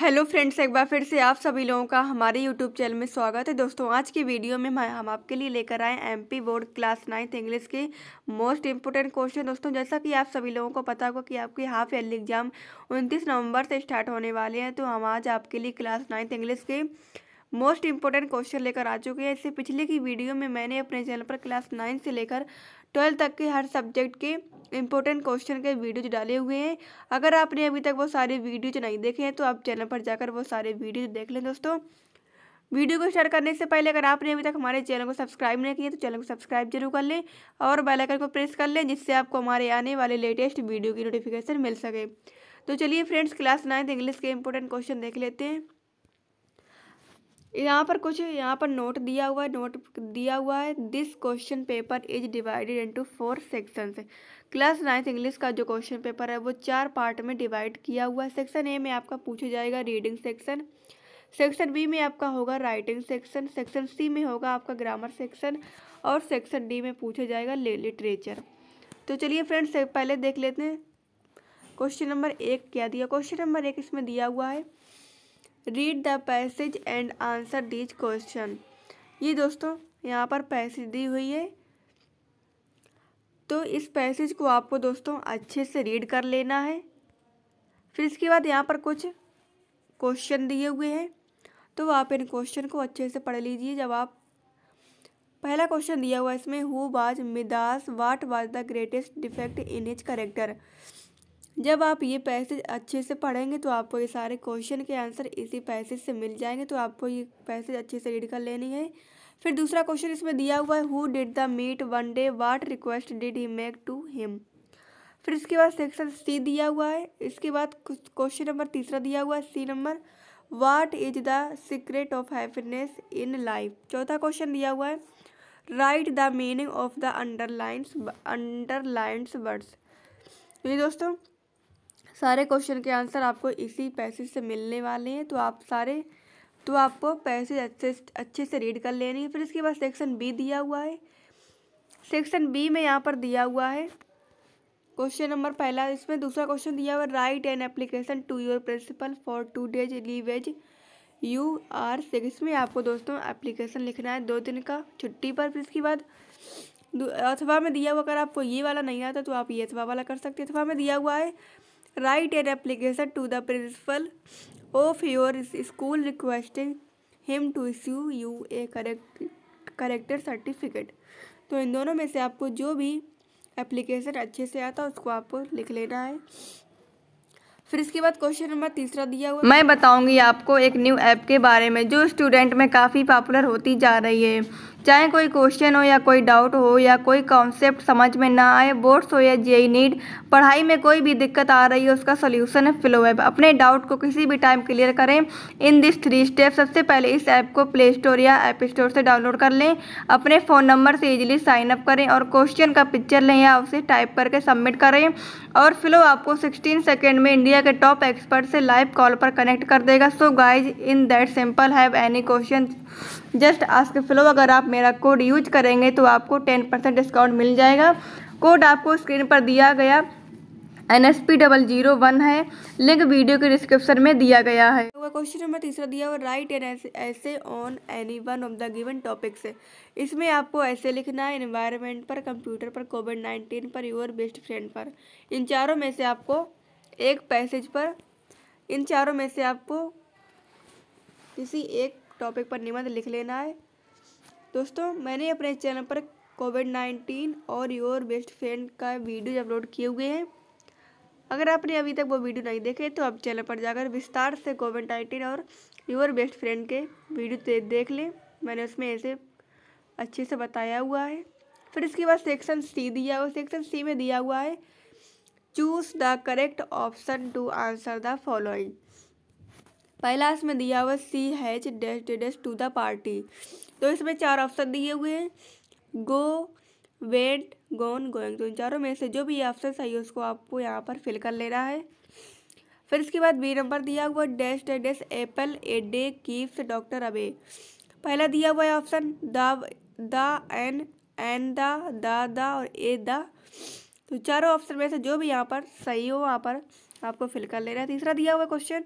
Hello friends एक बार फिर से आप सभी लोगों का हमारे यूट्यूब चैनल में स्वागत है दोस्तों आज की वीडियो में हम आपके लिए लेकर आए MP board class ninth English के मोस्ट इंपोर्टेंट क्वेश्चन दोस्तों जैसा कि आप सभी लोगों को पता होगा कि आपके हाफ ईयरली एग्जाम 29 नवंबर से स्टार्ट होने वाले हैं तो हम आज आपके लिए क्लास नाइन्थ इंग्लिश के मोस्ट इम्पोर्टेंट क्वेश्चन लेकर आ चुके हैं इससे पिछले की वीडियो में मैंने अपने चैनल पर क्लास नाइन से लेकर ट्वेल्थ तक के हर सब्जेक्ट के इम्पोर्टेंट क्वेश्चन के वीडियोज डाले हुए हैं अगर आपने अभी तक वो सारे वीडियोज नहीं देखे हैं तो आप चैनल पर जाकर वो सारे वीडियोज देख लें दोस्तों वीडियो को शेयर करने से पहले अगर आपने अभी तक हमारे चैनल को सब्सक्राइब नहीं किया तो चैनल को सब्सक्राइब जरूर कर लें और बेल आइकन को प्रेस कर लें जिससे आपको हमारे आने वाले लेटेस्ट वीडियो की नोटिफिकेशन मिल सके तो चलिए फ्रेंड्स क्लास नाइन्थ इंग्लिश के इंपॉर्टेंट क्वेश्चन देख लेते हैं यहाँ पर कुछ यहाँ पर नोट दिया हुआ है नोट दिया हुआ है this question paper is divided into four sections class ninth English का जो क्वेश्चन पेपर है वो चार पार्ट में डिवाइड किया हुआ है सेक्शन ए में आपका पूछा जाएगा रीडिंग सेक्शन सेक्शन बी में आपका होगा राइटिंग सेक्शन सेक्शन सी में होगा आपका ग्रामर सेक्शन और सेक्शन डी में पूछा जाएगा लिटरेचर तो चलिए फ्रेंड्स पहले देख लेते हैं क्वेश्चन नंबर एक क्या दिया क्वेश्चन नंबर एक इसमें दिया हुआ है read the passage and answer these question ये दोस्तों यहाँ पर पैसेज दी हुई है तो इस पैसेज को आपको दोस्तों अच्छे से रीड कर लेना है फिर इसके बाद यहाँ पर कुछ क्वेश्चन दिए हुए हैं तो आप इन क्वेश्चन को अच्छे से पढ़ लीजिए जब आप पहला क्वेश्चन दिया हुआ है इसमें who was Midas what was the greatest defect in his character जब आप ये पैसेज अच्छे से पढ़ेंगे तो आपको ये सारे क्वेश्चन के आंसर इसी पैसेज से मिल जाएंगे तो आपको ये पैसेज अच्छे से रीड कर लेनी है फिर दूसरा क्वेश्चन इसमें दिया हुआ है who did the meet one day what request did he make to him फिर इसके बाद सेक्शन सी दिया हुआ है इसके बाद क्वेश्चन नंबर तीसरा दिया हुआ है C number what is the secret of happiness in life चौथा क्वेश्चन दिया हुआ है write the meaning of the underlines underlines words ये दोस्तों सारे क्वेश्चन के आंसर आपको इसी पैसेज से मिलने वाले हैं तो आप सारे तो आपको पैसेज अच्छे अच्छे से रीड कर लेनी है फिर इसके बाद सेक्शन बी दिया हुआ है सेक्शन बी में यहाँ पर दिया हुआ है क्वेश्चन नंबर पहला इसमें दूसरा क्वेश्चन दिया हुआ write an application to your principal for two days leaves you are six इसमें आपको दोस्तों एप्लीकेशन लिखना है दो दिन का छुट्टी पर फिर इसके बाद अथवा में दिया हुआ अगर आपको ये वाला नहीं आता तो आप ये अथवा वाला कर सकते अथवा में दिया हुआ है write an application to the principal of your school requesting him to issue you a correct character certificate तो इन दोनों में से आपको जो भी एप्लीकेशन अच्छे से आता है उसको आपको लिख लेना है फिर इसके बाद क्वेश्चन नंबर तीसरा दिया हुआ मैं बताऊंगी आपको एक न्यू ऐप के बारे में जो स्टूडेंट में काफ़ी पॉपुलर होती जा रही है चाहे कोई क्वेश्चन हो या कोई डाउट हो या कोई कॉन्सेप्ट समझ में ना आए बोर्ड्स हो या जे नीड e पढ़ाई में कोई भी दिक्कत आ रही है उसका सोल्यूशन है फ्लो ऐप अपने डाउट को किसी भी टाइम क्लियर करें इन दिस थ्री स्टेप सबसे पहले इस ऐप को प्ले स्टोर या ऐप स्टोर से डाउनलोड कर लें अपने फ़ोन नंबर से इजिली साइन अप करें और क्वेश्चन का पिक्चर लें या उसे टाइप करके सबमिट करें और फ्लो आपको सिक्सटीन सेकेंड में इंडिया इंडिया के टॉप एक्सपर्ट से लाइव कॉल पर कनेक्ट कर देगा so guys in that simple have any question just ask Filo अगर आप मेरा कोड यूज करेंगे तो आपको टेन परसेंट डिस्काउंट मिल जाएगा कोड आपको स्क्रीन पर दिया गया N S P double zero one है लिंक वीडियो के डिस्क्रिप्शन में दिया गया है क्वेश्चन नंबर तीसरा दिया हुआ write an essay on any one of the given topics इसमें आपको ऐसे लिखना है इन्वायरमेंट पर कंप्यूटर पर कोविड नाइन्टीन पर योर बेस्ट फ्रेंड पर इन चारों में से आपको एक पैसेज पर इन चारों में से आपको किसी एक टॉपिक पर निबंध लिख लेना है दोस्तों मैंने अपने चैनल पर कोविड नाइन्टीन और योर बेस्ट फ्रेंड का वीडियो अपलोड किए हुए हैं अगर आपने अभी तक वो वीडियो नहीं देखे तो आप चैनल पर जाकर विस्तार से कोविड नाइन्टीन और योर बेस्ट फ्रेंड के वीडियो देख लें मैंने उसमें ऐसे अच्छे से बताया हुआ है फिर इसके बाद सेक्शन सी दिया हुआ सेक्शन सी में दिया हुआ है choose the correct option to answer the following पहला इसमें दिया हुआ सी हैच dash dash to the party तो इसमें चार ऑप्शन दिए हुए हैं गो वेट गोन गोइंग तो इन चारों में से जो भी ऑप्शन सही है उसको आपको यहाँ पर फिल कर लेना है फिर इसके बाद बी नंबर दिया हुआ dash dash apple a day keeps doctor away पहला दिया हुआ है option the the an an the the और ए द तो चारों ऑप्शन में से जो भी यहाँ पर सही हो वहाँ पर आपको फिल कर लेना है तीसरा दिया हुआ question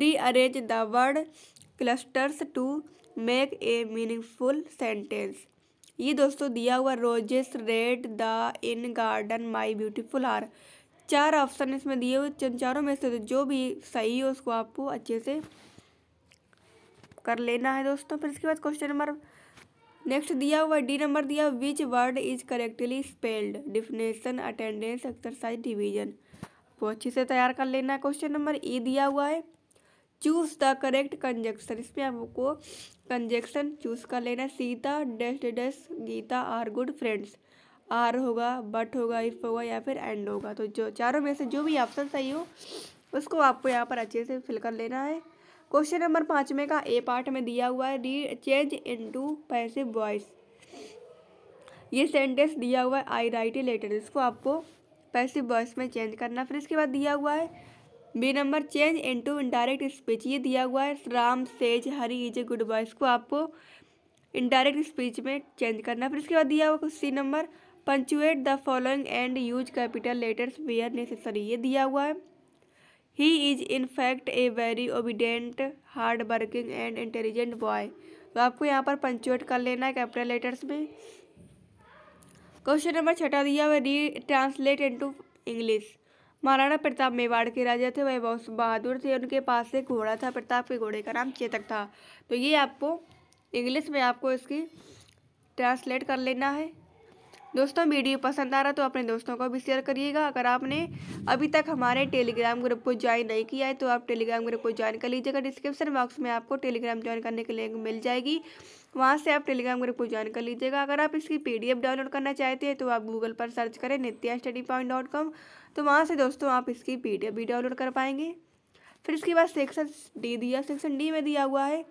rearrange the word clusters to make a meaningful sentence ये दोस्तों दिया हुआ roses red the in garden my beautiful are चार ऑप्शन इसमें दिए हुए चंद चारों में से जो भी सही हो उसको आपको अच्छे से कर लेना है दोस्तों फिर इसके बाद क्वेश्चन नंबर नेक्स्ट दिया हुआ डी नंबर दिया which word is correctly spelled definition attendance exercise division आपको अच्छे से तैयार कर लेना है क्वेश्चन नंबर ई दिया हुआ है चूज द करेक्ट कंजक्शन इसमें आपको कंजक्शन चूज कर लेना है Sita dash dash Gita are good friends or होगा बट होगा इफ होगा या फिर एंड होगा तो जो चारों में से जो भी ऑप्शन सही हो उसको आपको यहाँ पर अच्छे से फिल कर लेना है क्वेश्चन नंबर पाँचवें का ए पार्ट में दिया हुआ है री change into passive voice ये सेंटेंस दिया हुआ है आई राइट ए लेटर इसको आपको पैसिव वॉइस में चेंज करना फिर इसके बाद दिया हुआ है B number change into indirect speech ये दिया हुआ है Ram says Hari is a good boy इसको आपको इनडायरेक्ट स्पीच में चेंज करना फिर इसके बाद दिया हुआ C number punctuate the following and use capital letters where necessary ये दिया हुआ है He is in fact a very obedient, hard working and intelligent boy. तो आपको यहाँ पर पंचुएट कर लेना है कैपिटल लेटर्स में क्वेश्चन नंबर छठा दिया हुआ री translate into English Maharana Pratap Mewar के राजा थे वह बहुत बहादुर थे उनके पास एक घोड़ा था प्रताप के घोड़े का नाम चेतक था तो ये आपको इंग्लिश में आपको इसकी ट्रांसलेट कर लेना है दोस्तों वीडियो पसंद आ रहा तो अपने दोस्तों को भी शेयर करिएगा अगर आपने अभी तक हमारे टेलीग्राम ग्रुप को ज्वाइन नहीं किया है तो आप टेलीग्राम ग्रुप को ज्वाइन कर लीजिएगा डिस्क्रिप्शन बॉक्स में आपको टेलीग्राम ज्वाइन करने के लिंक मिल जाएगी वहाँ से आप टेलीग्राम ग्रुप को ज्वाइन कर लीजिएगा अगर आप इसकी पी डाउनलोड करना चाहते हैं तो आप गूगल पर सर्च करें Nitya study point dot com तो वहाँ से दोस्तों आप इसकी पी भी डाउनलोड कर पाएंगे फिर इसके बाद सेक्शन डी दिया सेक्शन डी में दिया हुआ है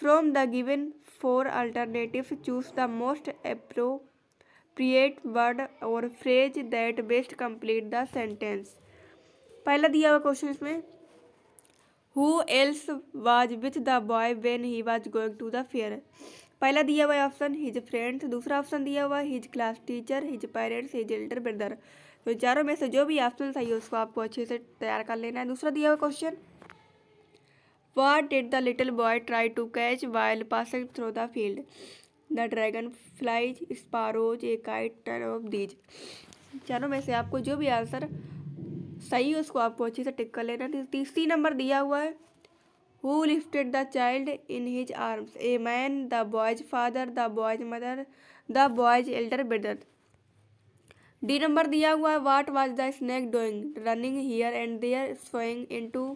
from the given four alternative choose the most अप्रो appropriate वर्ड और phrase that best complete the sentence पहला दिया हुआ क्वेश्चन इसमें who else was with the boy when he was going to the fair पहला दिया हुआ ऑप्शन हिज फ्रेंड्स दूसरा ऑप्शन दिया हुआ his class teacher his parents his elder brother तो चारों में से जो भी ऑप्शन चाहिए उसको आपको अच्छे से तैयार कर लेना है दूसरा दिया हुआ question what did the little boy try to catch while passing through the field the dragonflies sparrows a kite none of these चलो में से आपको जो भी आंसर सही है उसको आपको अच्छे से टिक कर लेना तीसरी नंबर दिया हुआ है who lifted the child in his arms a man the boy's father the boy's mother the boy's elder brother D number दिया हुआ है what was the snake doing running here and there swaying into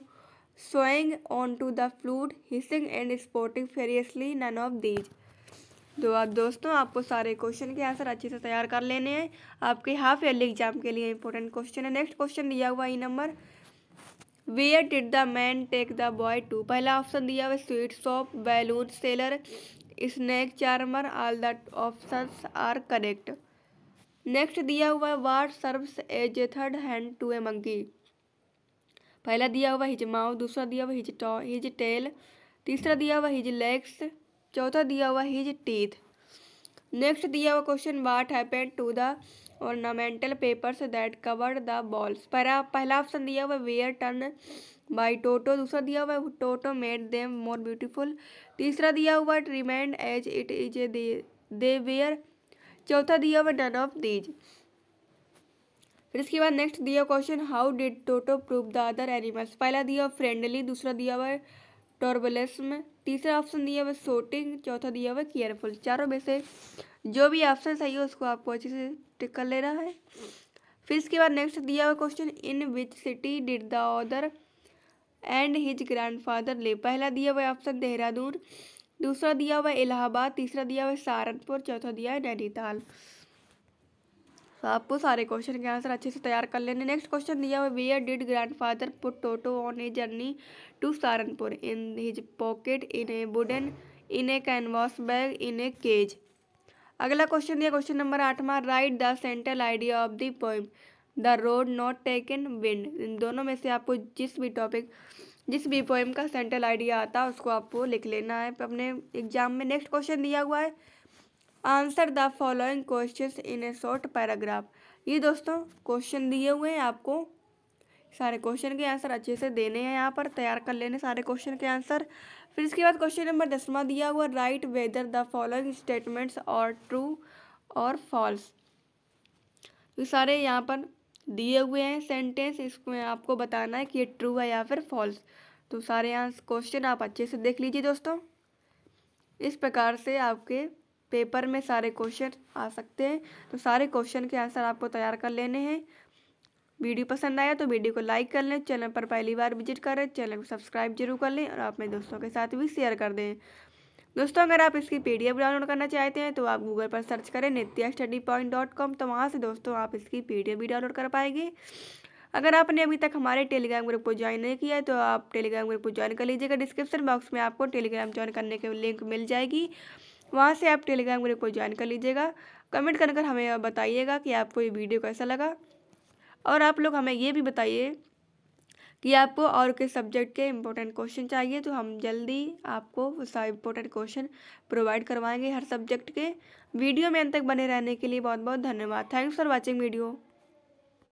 swaying onto the flute hissing and sporting furiously none of these तो आप दोस्तों आपको सारे question के answer अच्छे से तैयार कर लेने हैं आपके हाफ ईयरली एग्जाम के लिए इंपॉर्टेंट क्वेश्चन है नेक्स्ट क्वेश्चन दिया हुआ E number where did the man take the boy to पहला ऑप्शन दिया हुआ sweet shop balloon seller snake charmer all the option are correct next दिया हुआ है what serves as a third hand to a monkey पहला दिया हुआ हिज माओ दूसरा दिया हुआ हिज टॉ हिज टेल तीसरा दिया हुआ हिज लेग्स चौथा दिया हुआ हिज टीथ नेक्स्ट दिया हुआ question what happened to the ornamental papers that covered the balls पहला पहला ऑप्शन दिया हुआ वेयर टर्न बाई टोटो दूसरा दिया हुआ Toto made them more beautiful तीसरा दिया हुआ remained as it is a they were चौथा दिया हुआ डन ऑफ दीज फिर इसके बाद नेक्स्ट दिया question how did Toto prove the other animals पहला दिया फ्रेंडली दूसरा दिया हुआ टॉर्बलिज्म तीसरा ऑप्शन दिया हुआ सोटिंग चौथा दिया हुआ केयरफुल चारों में से जो भी ऑप्शन सही हो उसको आपको अच्छे से टिक कर रहा है फिर इसके बाद नेक्स्ट दिया हुआ question in which city did the author and his grandfather live पहला दिया हुआ ऑप्शन देहरादून दूसरा दिया हुआ इलाहाबाद तीसरा दिया हुआ सहारनपुर चौथा दिया है नैनीताल तो आपको सारे क्वेश्चन के आंसर अच्छे से तैयार कर लेने नेक्स्ट क्वेश्चन दिया हुआ where did grandfather put Toto on a journey to Saharanpur in his pocket in a wooden in a canvas bag in a cage अगला क्वेश्चन दिया क्वेश्चन नंबर आठवां write the central idea of the poem the road not taken wind इन दोनों में से आपको जिस भी टॉपिक जिस भी पोइम का सेंट्रल आइडिया आता है उसको आपको लिख लेना है अपने एग्जाम में नेक्स्ट क्वेश्चन दिया हुआ है answer the following question in a short paragraph ये दोस्तों क्वेश्चन दिए हुए हैं आपको सारे क्वेश्चन के आंसर अच्छे से देने हैं यहाँ पर तैयार कर लेने सारे क्वेश्चन के आंसर फिर इसके बाद क्वेश्चन नंबर दसवा दिया हुआ write whether the following statements are true or false ये सारे यहाँ पर दिए हुए हैं सेंटेंस इसमें आपको बताना है कि ये ट्रू है या फिर फॉल्स तो सारे यहाँ क्वेश्चन आप अच्छे से देख लीजिए दोस्तों इस प्रकार से आपके पेपर में सारे क्वेश्चन आ सकते हैं तो सारे क्वेश्चन के आंसर आपको तैयार कर लेने हैं वीडियो पसंद आया तो वीडियो को लाइक कर लें चैनल पर पहली बार विजिट करें चैनल को सब्सक्राइब जरूर कर लें और अपने दोस्तों के साथ भी शेयर कर दें दोस्तों अगर आप इसकी पी डाउनलोड करना चाहते हैं तो आप गूगल पर सर्च करें Nitya study point dot com तो वहाँ से दोस्तों आप इसकी पी भी डाउनलोड कर पाएंगे अगर आपने अभी तक हमारे टेलीग्राम ग्रुप को ज्वाइन नहीं किया है तो आप टेलीग्राम ग्रुप को ज्वाइन कर लीजिएगा डिस्क्रिप्शन बॉक्स में आपको टेलीग्राम ज्वाइन करने के लिंक मिल जाएगी वहाँ से आप टेलीग्राम ग्रुप को ज्वाइन कर लीजिएगा कमेंट कर कर हमें बताइएगा कि आपको ये वीडियो कैसा लगा और आप लोग हमें ये भी बताइए कि आपको और किस सब्जेक्ट के इम्पोर्टेंट क्वेश्चन चाहिए तो हम जल्दी आपको उसका इम्पोर्टेंट क्वेश्चन प्रोवाइड करवाएंगे हर सब्जेक्ट के वीडियो में अंत तक बने रहने के लिए बहुत बहुत धन्यवाद थैंक्स फॉर वॉचिंग वीडियो